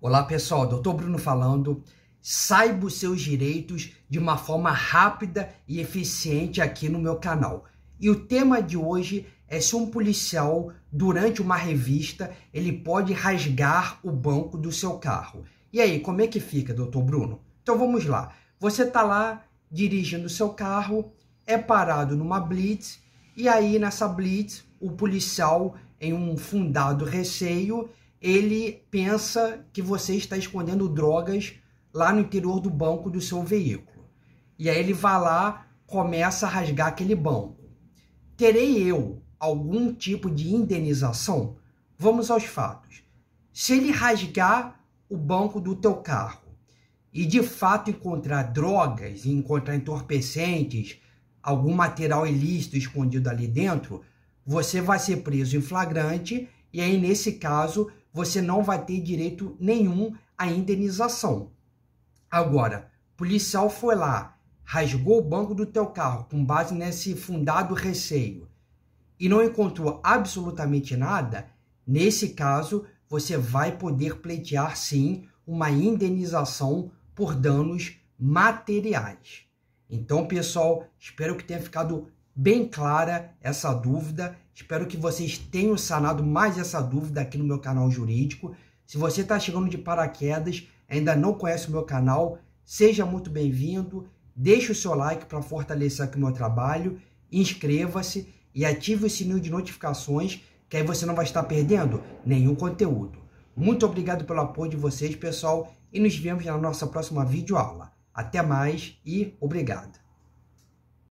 Olá pessoal, doutor Bruno falando. Saiba os seus direitos de uma forma rápida e eficiente aqui no meu canal. E o tema de hoje é se um policial, durante uma revista, ele pode rasgar o banco do seu carro. E aí, como é que fica, doutor Bruno? Então vamos lá. Você está lá dirigindo seu carro, é parado numa blitz, e aí nessa blitz, o policial, em um fundado receio, ele pensa que você está escondendo drogas lá no interior do banco do seu veículo. E aí ele vai lá, começa a rasgar aquele banco. Terei eu algum tipo de indenização? Vamos aos fatos. Se ele rasgar o banco do teu carro e de fato encontrar drogas, encontrar entorpecentes, algum material ilícito escondido ali dentro, você vai ser preso em flagrante e aí nesse caso você não vai ter direito nenhum à indenização. Agora, policial foi lá, rasgou o banco do teu carro com base nesse fundado receio e não encontrou absolutamente nada, nesse caso você vai poder pleitear sim uma indenização por danos materiais. Então, pessoal, espero que tenha ficado bem clara essa dúvida. Espero que vocês tenham sanado mais essa dúvida aqui no meu canal jurídico. Se você está chegando de paraquedas, ainda não conhece o meu canal, seja muito bem-vindo. Deixe o seu like para fortalecer aqui o meu trabalho. Inscreva-se e ative o sininho de notificações, que aí você não vai estar perdendo nenhum conteúdo. Muito obrigado pelo apoio de vocês, pessoal, e nos vemos na nossa próxima videoaula. Até mais e obrigado!